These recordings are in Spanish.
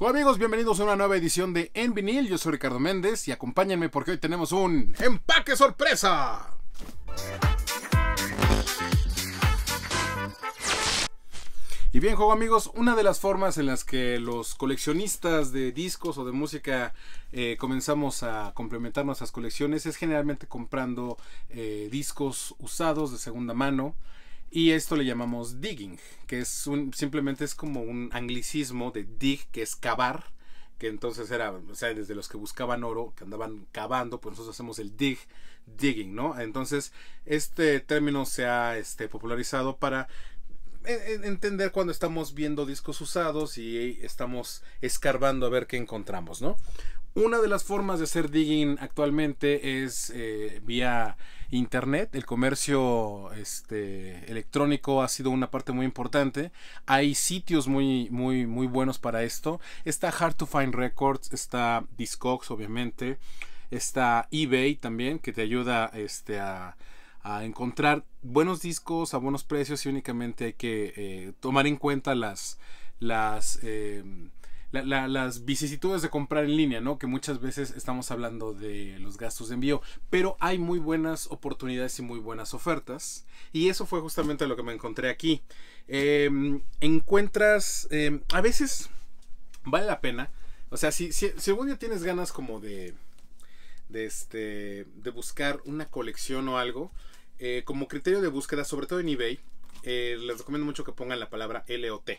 Hola amigos, bienvenidos a una nueva edición de En Vinil. Yo soy Ricardo Méndez y acompáñenme porque hoy tenemos un empaque sorpresa. Y bien, juego amigos, una de las formas en las que los coleccionistas de discos o de música eh, comenzamos a complementar nuestras colecciones es generalmente comprando eh, discos usados de segunda mano. Y esto le llamamos digging, que es un, simplemente es como un anglicismo de dig, que es cavar, que entonces era, o sea, desde los que buscaban oro, que andaban cavando, pues nosotros hacemos el dig, digging, ¿no? Entonces, este término se ha este, popularizado para entender cuando estamos viendo discos usados y estamos escarbando a ver qué encontramos, ¿no? Una de las formas de hacer digging actualmente es eh, vía internet. El comercio este, electrónico ha sido una parte muy importante. Hay sitios muy, muy, muy buenos para esto. Está Hard to Find Records, está Discogs, obviamente. Está eBay también, que te ayuda este, a a encontrar buenos discos a buenos precios y únicamente hay que eh, tomar en cuenta las, las, eh, las vicisitudes de comprar en línea, ¿no? Que muchas veces estamos hablando de los gastos de envío, pero hay muy buenas oportunidades y muy buenas ofertas. Y eso fue justamente lo que me encontré aquí. Em, encuentras, em, a veces vale la pena, o sea, si, si, según ya tienes ganas como de de este de buscar una colección o algo eh, como criterio de búsqueda, sobre todo en eBay, eh, les recomiendo mucho que pongan la palabra LOT,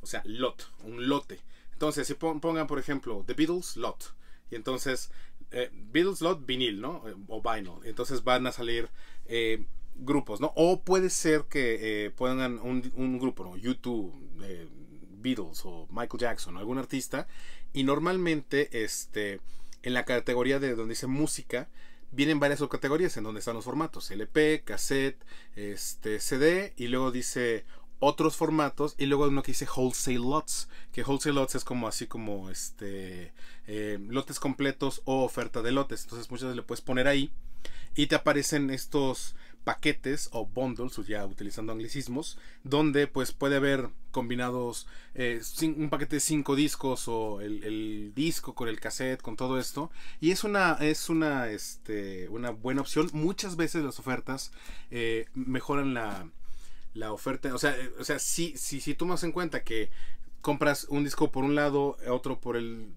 o sea, lot, un lote. Entonces, si pongan, por ejemplo, The Beatles Lot, y entonces, eh, Beatles Lot vinil, ¿no? O vinyl. Entonces van a salir grupos, ¿no? O puede ser que pongan un, grupo, ¿no? YouTube, Beatles o Michael Jackson o algún artista, y normalmente, este, en la categoría de donde dice música, vienen varias subcategorías en donde están los formatos, LP, cassette, este, CD, y luego dice otros formatos, y luego uno que dice wholesale lots, que wholesale lots es como así como este, eh, lotes completos o oferta de lotes, entonces muchas veces le puedes poner ahí y te aparecen estos paquetes o bundles, ya utilizando anglicismos, donde pues puede haber combinados eh, un paquete de cinco discos o el, disco con el cassette, con todo esto. Y es una, es una, este, una buena opción. Muchas veces las ofertas eh, mejoran la, la, oferta. O sea, eh, o sea si, si, si tomas en cuenta que compras un disco por un lado, otro por el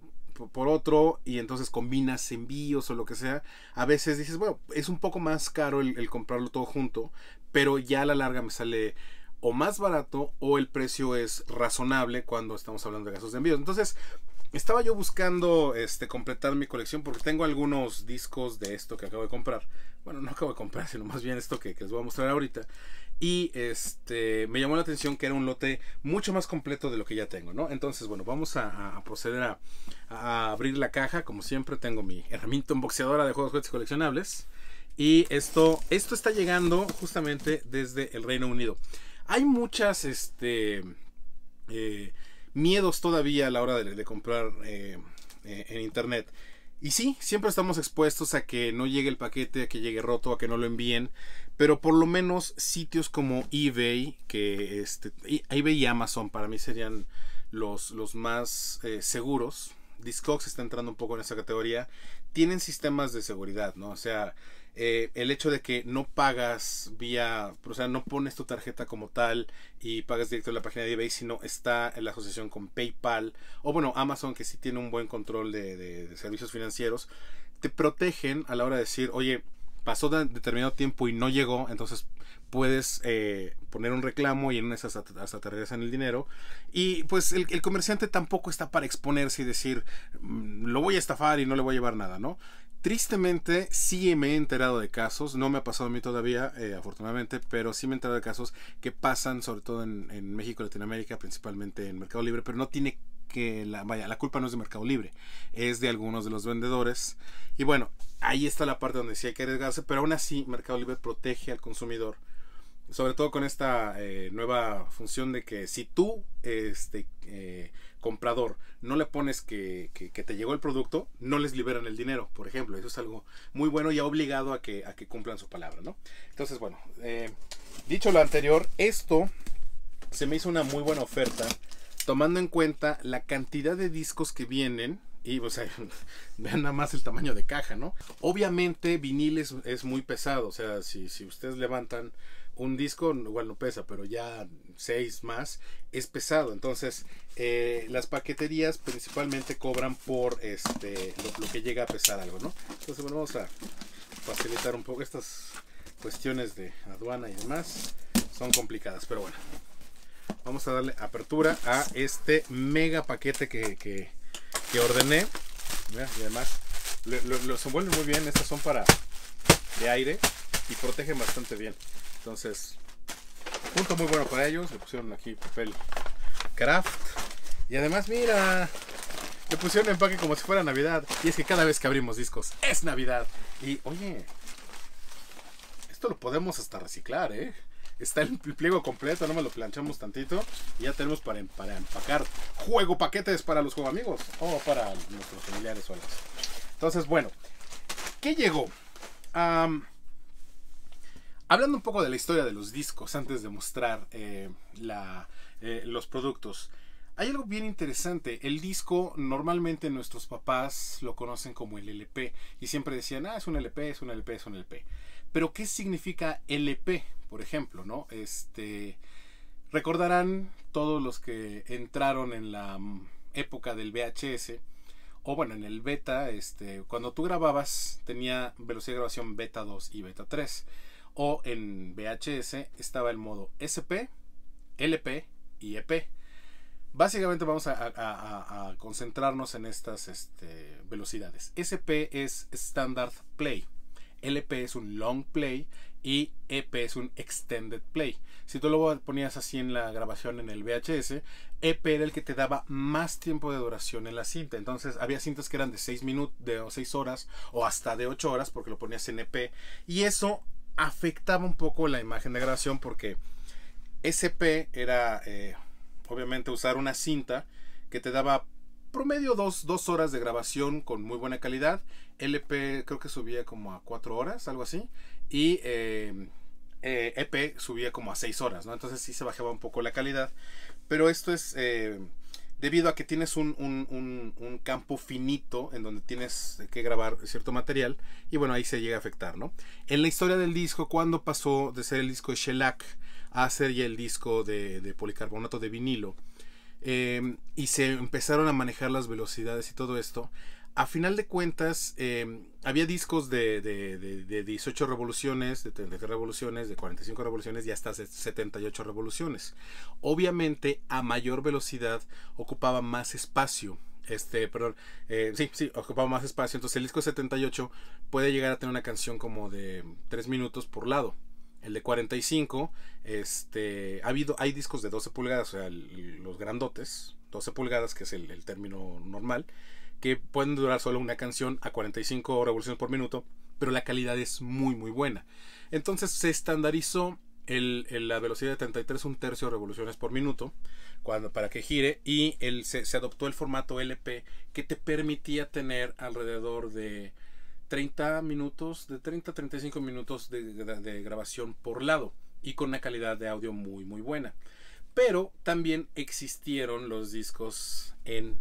por otro y entonces combinas envíos o lo que sea, a veces dices, bueno, es un poco más caro el, comprarlo todo junto, pero ya a la larga me sale o más barato o el precio es razonable cuando estamos hablando de gastos de envíos. Entonces, estaba yo buscando este, completar mi colección porque tengo algunos discos de esto que acabo de comprar. Bueno, no acabo de comprar, sino más bien esto que les voy a mostrar ahorita. Y este me llamó la atención que era un lote mucho más completo de lo que ya tengo, ¿no? Entonces, bueno, vamos a, proceder a, abrir la caja. Como siempre, tengo mi herramienta unboxeadora de juegos, juguetes y coleccionables. Y esto, esto está llegando justamente desde el Reino Unido. Hay muchas este, eh, miedos todavía a la hora de, comprar eh, eh, en internet. Y sí, siempre estamos expuestos a que no llegue el paquete, a que llegue roto, a que no lo envíen, pero por lo menos sitios como eBay, que este, eBay y Amazon para mí serían los, los más eh, seguros. Discogs está entrando un poco en esa categoría. Tienen sistemas de seguridad, ¿no? O sea, eh, el hecho de que no pagas vía, o sea, no pones tu tarjeta como tal y pagas directo en la página de eBay, sino está en la asociación con PayPal o bueno, Amazon que sí tiene un buen control de, servicios financieros, te protegen a la hora de decir, oye, pasó determinado tiempo y no llegó, entonces puedes eh, poner un reclamo y en esas hasta, hasta, te regresan el dinero. Y pues el, comerciante tampoco está para exponerse y decir, mm, lo voy a estafar y no le voy a llevar nada, ¿no? Tristemente, sí me he enterado de casos, no me ha pasado a mí todavía, eh, afortunadamente, pero sí me he enterado de casos que pasan, sobre todo en, México México, Latinoamérica, principalmente en Mercado Libre, pero no tiene que la, vaya, la culpa no es de Mercado Libre, es de algunos de los vendedores. Y bueno, ahí está la parte donde sí hay que arriesgarse, pero aún así Mercado Libre protege al consumidor. Sobre todo con esta eh, nueva función de que si tú este, eh, comprador no le pones que, te llegó el producto, no les liberan el dinero, por ejemplo. Eso es algo muy bueno y ha obligado a que, a que cumplan su palabra, ¿no? Entonces, bueno, eh, dicho lo anterior, esto se me hizo una muy buena oferta, tomando en cuenta la cantidad de discos que vienen. Y, o sea, vean nada más el tamaño de caja, ¿no? Obviamente, vinil es, muy pesado. O sea, si, si ustedes levantan un disco igual no pesa, pero ya seis más es pesado. Entonces, eh, las paqueterías principalmente cobran por este lo, que llega a pesar algo, ¿no? Entonces, vamos a facilitar un poco estas cuestiones de aduana y demás. Son complicadas, pero bueno. Vamos a darle apertura a este mega paquete que, ordené. y además, los envuelven muy bien. Estas son para de aire y protegen bastante bien. Entonces, punto muy bueno para ellos. Le pusieron aquí papel craft. Y además, mira, le pusieron empaque como si fuera Navidad. Y es que cada vez que abrimos discos es Navidad. Y oye, esto lo podemos hasta reciclar, ¿eh? Está el pliego completo, no me lo planchamos tantito. Y ya tenemos para, em-, para empacar juego paquetes para los juego amigos o para nuestros familiares o algo Entonces, bueno, ¿qué llegó? Um, Hablando un poco de la historia de los discos, antes de mostrar eh, eh, los productos, hay algo bien interesante. El disco, normalmente nuestros papás lo conocen como el LP y siempre decían, ah, es un LP, es un LP, es un LP. Pero, ¿qué significa LP, por ejemplo? ¿no? Este, recordarán todos los que entraron en la mm, época del VHS o bueno, en el beta, este, cuando tú grababas tenía velocidad de grabación beta 2 y beta 3 o en VHS estaba el modo SP, LP y EP. Básicamente vamos a, concentrarnos en estas este, velocidades. SP es Standard Play, LP es un Long Play y EP es un Extended Play. Si tú lo ponías así en la grabación en el VHS, EP era el que te daba más tiempo de duración en la cinta. Entonces había cintas que eran de minutos, de 6 horas o hasta de 8 horas porque lo ponías en EP. Y eso afectaba un poco la imagen de grabación porque SP era eh, obviamente usar una cinta que te daba promedio dos, horas de grabación con muy buena calidad. LP creo que subía como a cuatro horas, algo así. Y EP em, eh, e subía como a seis horas, ¿no? Entonces sí se bajaba un poco la calidad. Pero esto es em, debido a que tienes un, campo finito en donde tienes que grabar cierto material y bueno, ahí se llega a afectar, ¿no? En la historia del disco, cuando pasó de ser el disco de shellac a ser ya el disco de, de policarbonato de vinilo eh, y se empezaron a manejar las velocidades y todo esto, a final de cuentas, em, había discos de, 18 revoluciones, de 33 revoluciones, de 45 revoluciones y hasta 78 revoluciones. Obviamente, a mayor velocidad ocupaba más espacio. Este, perdón, eh, sí, sí, ocupaba más espacio. Entonces, el disco de 78 puede llegar a tener una canción como de 3 minutos por lado. El de 45, este, ha habido, hay discos de 12 pulgadas, o sea, los grandotes, 12 pulgadas, que es el término normal que pueden durar solo una canción a 45 revoluciones por minuto, pero la calidad es muy muy buena. Entonces se estandarizó el, la velocidad de 33 un tercio revoluciones por minuto cuando, para que gire y se, adoptó el formato LP que te permitía tener alrededor de 30 minutos, de 30 a 35 minutos de grabación por lado y con una calidad de audio muy muy buena. Pero también existieron los discos en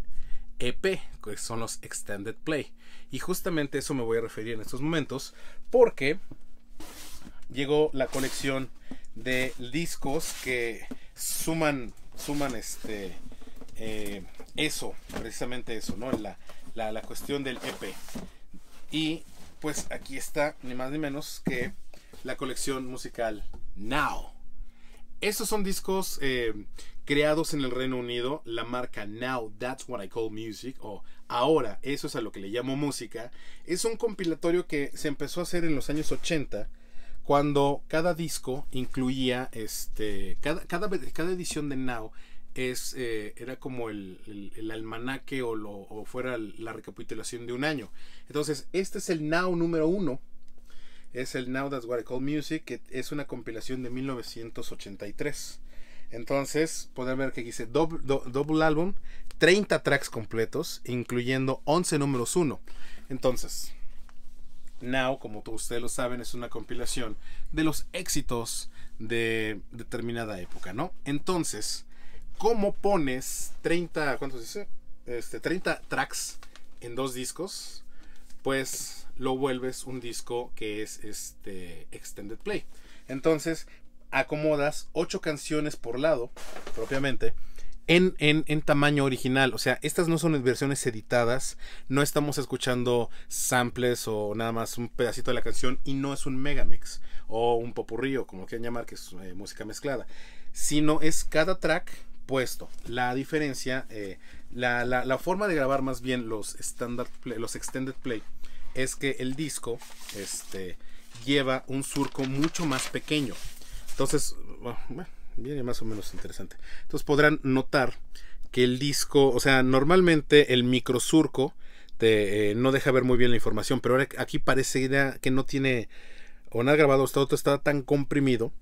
EP, que son los Extended Play. Y justamente eso me voy a referir en estos momentos, porque llegó la colección de discos que suman, suman este, eh, eso, precisamente eso, ¿no? La, la, la, cuestión del EP. Y pues aquí está, ni más ni menos que la colección musical Now. Estos son discos eh, creados en el Reino Unido. La marca Now That's What I Call Music o Ahora eso es a lo que le llamo música. Es un compilatorio que se empezó a hacer en los años 80 cuando cada disco incluía este cada, edición de Now es, eh, era como el, almanaque o, lo, o fuera la recapitulación de un año. Entonces, este es el Now número uno es el Now That's What I Call Music, que es una compilación de 1983. Entonces, pueden ver que dice double Album. 30 tracks completos, incluyendo 11 números 1. Entonces, Now, como todos ustedes lo saben, es una compilación de los éxitos de determinada época, ¿no? Entonces, ¿cómo pones 30, ¿cuántos dice? Este, 30 tracks en dos discos? Pues lo vuelves un disco que es este extended play. Entonces, acomodas ocho canciones por lado, propiamente, en, en, tamaño original. O sea, estas no son versiones editadas. No estamos escuchando samples o nada más un pedacito de la canción. Y no es un megamix o un popurrío, como quieran llamar, que es eh, música mezclada. Sino es cada track puesto. La diferencia, eh, la, forma de grabar más bien los, standard los extended play es que el disco este, lleva un surco mucho más pequeño. Entonces, oh, viene más o menos interesante. Entonces podrán notar que el disco, o sea, normalmente el microsurco te, eh, no deja ver muy bien la información, pero aquí parece que no tiene o nada grabado, está otro está tan comprimido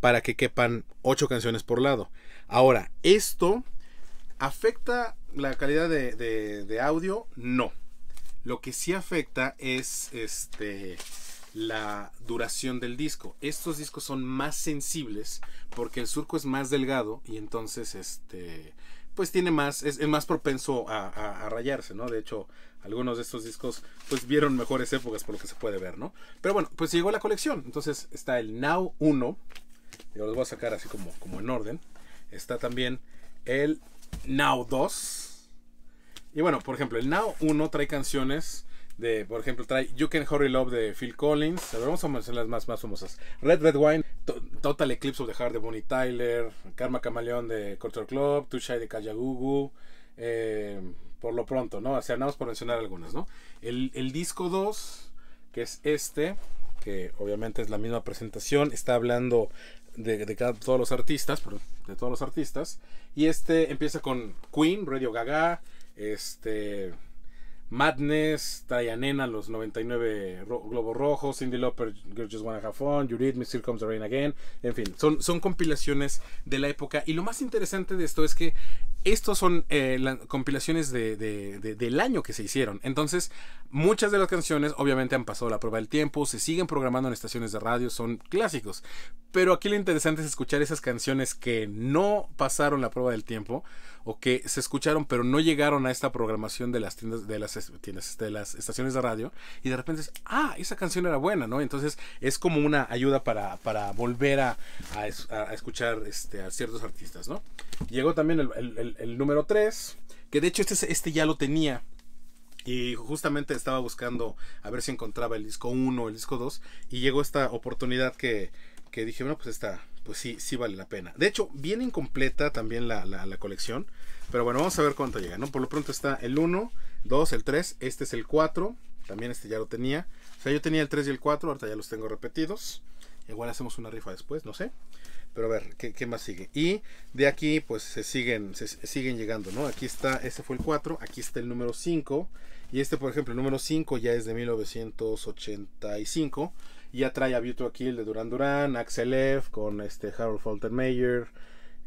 para que quepan ocho canciones por lado. Ahora, ¿esto afecta la calidad de audio? No. Lo que sí afecta es este, la duración del disco. Estos discos son más sensibles porque el surco es más delgado y entonces este, pues tiene más, es, más propenso a, rayarse, ¿no? De hecho, algunos de estos discos pues vieron mejores épocas por lo que se puede ver, ¿no? Pero bueno, pues llegó la colección. Entonces está el Now 1. Yo los voy a sacar así como, como en orden. Está también el Now 2 y bueno, por ejemplo, el Now 1 trae canciones de, por ejemplo, trae You Can Hurry Love de Phil Collins. A ver, vamos a mencionar las más, famosas. Red Red Wine, Total Eclipse of the Heart de Bonnie Tyler, Karma Camaleón de Culture Club, Too Shy de Kajagugu. Eh, por lo pronto, ¿no? O sea, nada más por mencionar algunas, ¿no? El, disco 2, que es este, que obviamente es la misma presentación, está hablando de, todos los artistas, de todos los artistas. Y este empieza con Queen, Radio Gaga, este. Madness, Tayanena, los 99 Globo Globos Rojos, Cindy Lauper, Girls Just Wanna Have Fun, You Read Me, Still Comes the Rain Again, en fin, son compilaciones de la época. Y lo más interesante de esto es que estos son eh, las compilaciones del año que se hicieron. Entonces, muchas de las canciones obviamente han pasado la prueba del tiempo, se siguen programando en estaciones de radio, son clásicos. Pero aquí lo interesante es escuchar esas canciones que no pasaron la prueba del tiempo o que se escucharon pero no llegaron a esta programación de las de las, estaciones de radio y de repente ah, esa canción era buena, ¿no? Entonces es como una ayuda para, volver a, escuchar este, a ciertos artistas, ¿no? Llegó también el el, número 3, que de hecho este, este ya lo tenía. Y justamente estaba buscando a ver si encontraba el disco 1 el disco 2. Y llegó esta oportunidad que, dije, bueno, pues esta, pues sí, sí vale la pena. De hecho, viene incompleta también la, la, colección. Pero bueno, vamos a ver cuánto llega, ¿no? Por lo pronto está el 1, 2, el 3, este es el 4. También este ya lo tenía. O sea, yo tenía el 3 y el 4, ahorita ya los tengo repetidos. Igual hacemos una rifa después, no sé. Pero a ver, ¿qué, más sigue? Y de aquí, pues se siguen, se, siguen llegando, ¿no? Aquí está, ese fue el 4, aquí está el número 5. Y este, por ejemplo, el número 5 ya es de 1985. Y ya trae a aquí el de Duran Duran, Axel F con este Harold Falter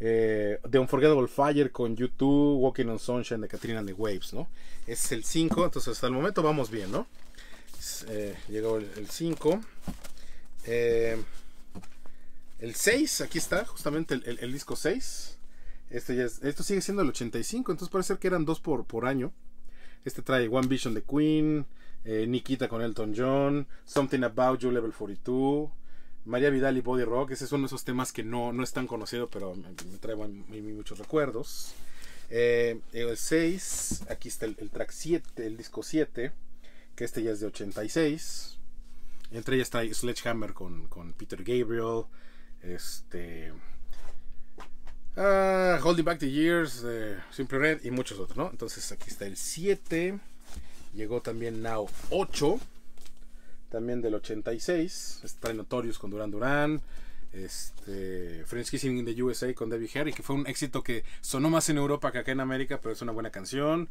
eh, The Unforgettable Fire con YouTube, Walking on Sunshine de Katrina and the Waves, ¿no? es el 5, entonces hasta el momento vamos bien, ¿no? Eh, llegó el 5. Eh, el 6, aquí está, justamente el, disco 6. Este ya es, esto sigue siendo el 85, entonces parece ser que eran dos por, por año. Este trae One Vision de Queen, eh, Nikita con Elton John, Something About You Level 42, María Vidal y Body Rock. Ese es uno de esos temas que no, están conocidos pero me, trae muchos recuerdos. Eh, el 6, aquí está el, el track 7, el disco 7, que este ya es de 86. Entre ellas está Sledgehammer con, Peter Gabriel. Este. Ah, Holding Back the Years, eh, Simple Red y muchos otros, ¿no? Entonces aquí está el 7. Llegó también Now 8. También del 86. Está Notorious con Duran Duran. Este, French Kissing in the USA con Debbie Harry, que fue un éxito que sonó más en Europa que acá en América, pero es una buena canción.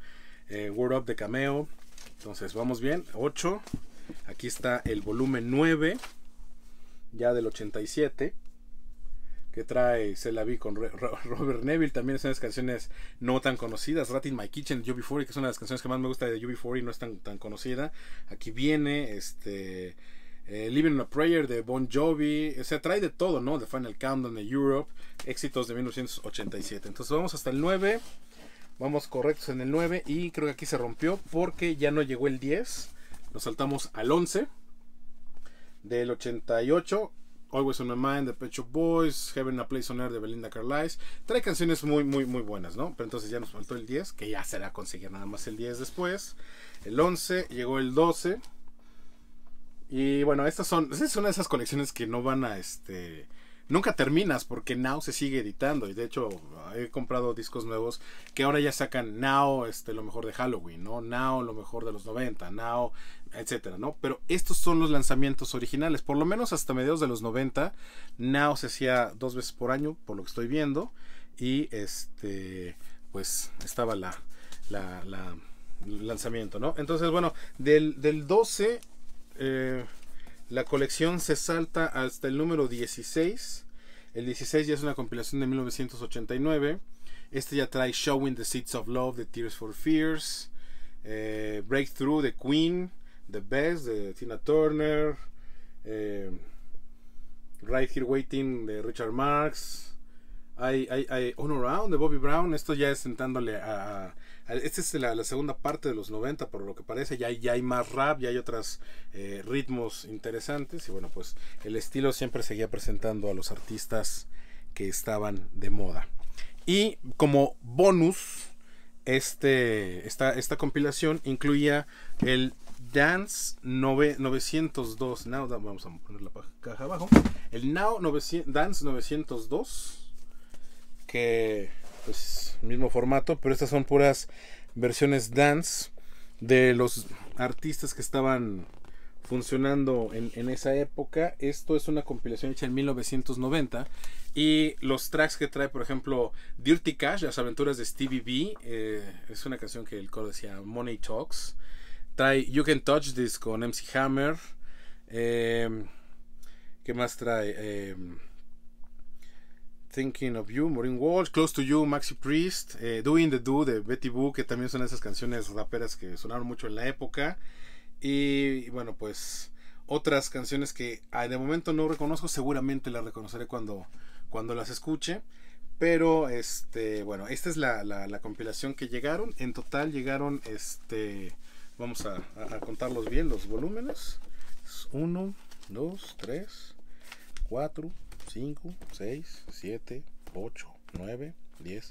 Eh, World Up de Cameo. Entonces, vamos bien. 8. Aquí está el volumen 9, ya del 87, que trae Se la vi con Robert Neville. También son las canciones no tan conocidas. Rat in My Kitchen de ub que es una de las canciones que más me gusta de UB40 no es tan, tan conocida. Aquí viene este. Eh, Living in a Prayer de Bon Jovi, o sea, trae de todo, ¿no? De Final Countdown de Europe, éxitos de 1987. Entonces vamos hasta el 9, vamos correctos en el 9 y creo que aquí se rompió porque ya no llegó el 10. Nos saltamos al 11. Del 88, Always on My Mind de Pecho Boys, Heaven a Place on Earth de Belinda Carlisle. Trae canciones muy, muy, muy buenas, ¿no? Pero entonces ya nos faltó el 10, que ya será conseguir nada más el 10 después. El 11, llegó el 12. Y bueno, estas son, es una de esas conexiones que no van a este nunca terminas porque Now se sigue editando y de hecho he comprado discos nuevos que ahora ya sacan Now este lo mejor de Halloween, ¿no? Now lo mejor de los 90, Now etcétera, ¿no? Pero estos son los lanzamientos originales, por lo menos hasta mediados de los 90 Now se hacía dos veces por año, por lo que estoy viendo y este pues estaba la la, lanzamiento, ¿no? Entonces, bueno, del, del 12 la colección se salta hasta el número 16. El 16 ya es una compilación de 1989. Este ya trae Showing the Seeds of Love the Tears for Fears, eh, Breakthrough the Queen, The Best de Tina Turner, eh, Right Here Waiting de Richard Marx, hay, hay, On Around de Bobby Brown. Esto ya es sentándole a esta es la, segunda parte de los 90, por lo que parece. Ya, ya hay más rap, ya hay otros eh, ritmos interesantes. Y bueno, pues el estilo siempre seguía presentando a los artistas que estaban de moda. Y como bonus, este, esta, esta compilación incluía el Dance 902. Now, vamos a poner la caja abajo. El Now Dance 902. Que pues mismo formato, pero estas son puras versiones dance de los artistas que estaban funcionando en, esa época. Esto es una compilación hecha en 1990. Y los tracks que trae, por ejemplo, Dirty Cash, Las aventuras de Stevie B. Eh, es una canción que el coro decía Money Talks. Trae You Can Touch This con MC Hammer. Eh, ¿Qué más trae? Eh, Thinking of You, Maureen Walsh, Close to You, Maxi Priest, eh, Doing the Do de Betty Boo, que también son esas canciones raperas que sonaron mucho en la época. Y, bueno, pues otras canciones que ah, de momento no reconozco, seguramente las reconoceré cuando, cuando las escuche. Pero este, bueno, esta es la, compilación que llegaron. En total llegaron, este, vamos a, contarlos bien, los volúmenes. 1, 2, 3, 4, 5, 6, 7, 8, 9, 10,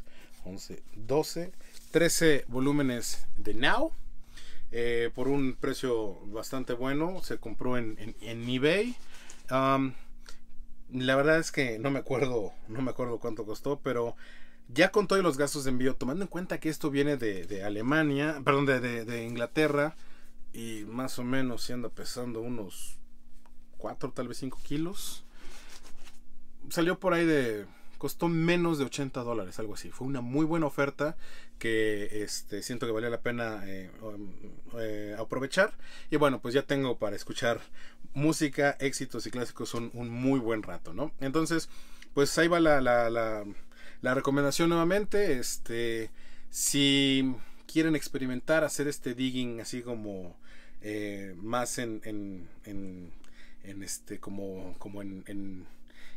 11, 12, 13 volúmenes de Now. Eh, por un precio bastante bueno. Se compró en, eBay. la verdad es que no me acuerdo, no me acuerdo cuánto costó, pero ya con todos los gastos de envío, tomando en cuenta que esto viene de, Alemania, perdón, de, de, Inglaterra, y más o menos si anda pesando unos 4, tal vez 5 kilos, salió por ahí de costó menos de 80 dólares, algo así. Fue una muy buena oferta que este, siento que valía la pena eh, um, eh, aprovechar. Y bueno, pues ya tengo para escuchar música, éxitos y clásicos un, muy buen rato, ¿no? Entonces, pues ahí va la, la, recomendación nuevamente. Este, si quieren experimentar, hacer este digging así como eh, más en, en, en, este, como, como en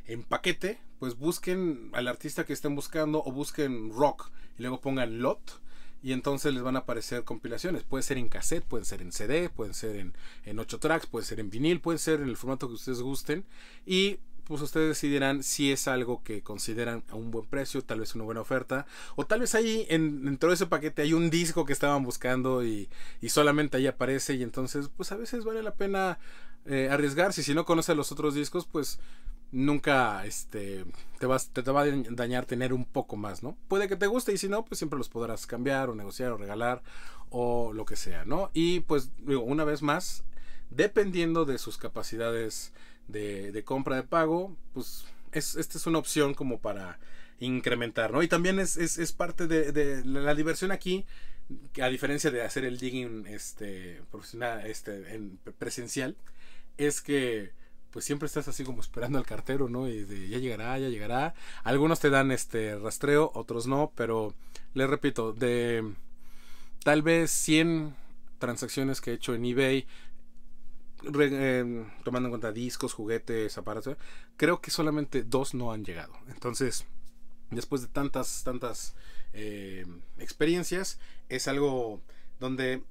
en paquete, pues busquen al artista que estén buscando o busquen rock y luego pongan lot y entonces les van a aparecer compilaciones. Puede ser en cassette, pueden ser en CD, pueden ser en, en 8 tracks, pueden ser en vinil, pueden ser en el formato que ustedes gusten. Y pues ustedes decidirán si es algo que consideran a un buen precio, tal vez una buena oferta, o tal vez ahí en, dentro de ese paquete hay un disco que estaban buscando y, y solamente ahí aparece y entonces pues a veces vale la pena eh, arriesgar arriesgarse. Si no conoce los otros discos, pues nunca este, te, vas, te, va a dañar tener un poco más, ¿no? Puede que te guste y si no, pues siempre los podrás cambiar o negociar o regalar o lo que sea, ¿no? Y pues digo, una vez más, dependiendo de sus capacidades de, compra de pago, pues esta es una opción como para incrementar, ¿no? Y también es, parte de, la diversión aquí a diferencia de hacer el digging este, profesional, este, en presencial, es que pues siempre estás así como esperando al cartero, ¿no? Y ya llegará, ya llegará. Algunos te dan este rastreo, otros no, pero les repito, de tal vez 100 transacciones que he hecho en eBay, eh, tomando en cuenta discos, juguetes, aparatos, creo que solamente dos no han llegado. Entonces, después de tantas, tantas eh, experiencias, es algo donde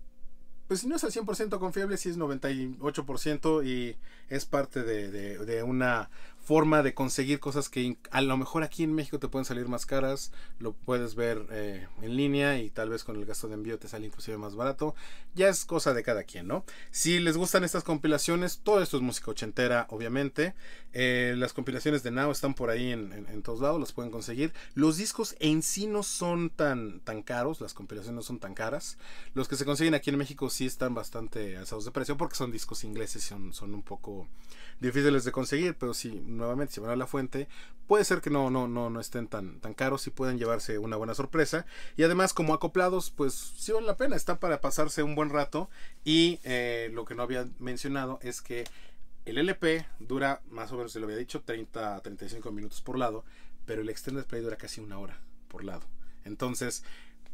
pues no es al 100% confiable, sí es 98% y es parte de, de, una forma de conseguir cosas que a lo mejor aquí en México te pueden salir más caras, lo puedes ver eh, en línea y tal vez con el gasto de envío te sale inclusive más barato, ya es cosa de cada quien, ¿no? Si les gustan estas compilaciones, todo esto es música ochentera, obviamente, eh, las compilaciones de Now están por ahí en, todos lados, las pueden conseguir, los discos en sí no son tan, tan caros, las compilaciones no son tan caras, los que se consiguen aquí en México sí están bastante alzados de precio porque son discos ingleses, son, son un poco difíciles de conseguir, pero sí, nuevamente, si van a la fuente, puede ser que no, no, no, no estén tan, tan caros y pueden llevarse una buena sorpresa. Y además, como acoplados, pues sí vale la pena, está para pasarse un buen rato. Y eh, lo que no había mencionado es que el LP dura más o menos, se lo había dicho, 30 a 35 minutos por lado, pero el Extended Play dura casi una hora por lado. Entonces,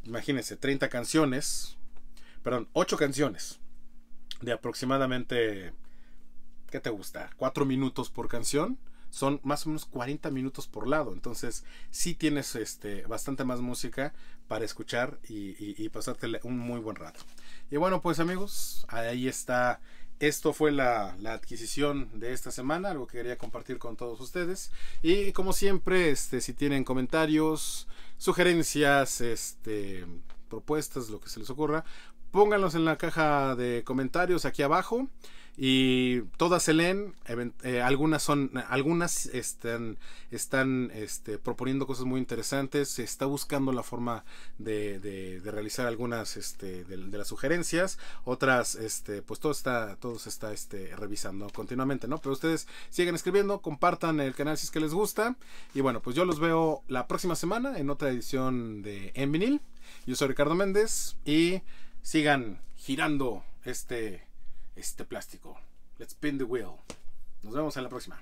imagínense, 30 canciones, perdón, 8 canciones de aproximadamente, ¿qué te gusta? 4 minutos por canción son más o menos 40 minutos por lado. Entonces, sí tienes este, bastante más música para escuchar y, pasarte un muy buen rato. Y bueno, pues amigos, ahí está. Esto fue la, adquisición de esta semana, algo que quería compartir con todos ustedes. Y como siempre, este, si tienen comentarios, sugerencias, este, propuestas, lo que se les ocurra, pónganlos en la caja de comentarios aquí abajo y todas se leen, eh, algunas son, algunas están, están este, proponiendo cosas muy interesantes, se está buscando la forma de, realizar algunas este, de, las sugerencias, otras, este, pues todo está, todo se está este, revisando continuamente, ¿no? Pero ustedes sigan escribiendo, compartan el canal si es que les gusta, y bueno, pues yo los veo la próxima semana en otra edición de En Vinil. Yo soy Ricardo Méndez y sigan girando este este plástico. Let's spin the wheel. Nos vemos en la próxima.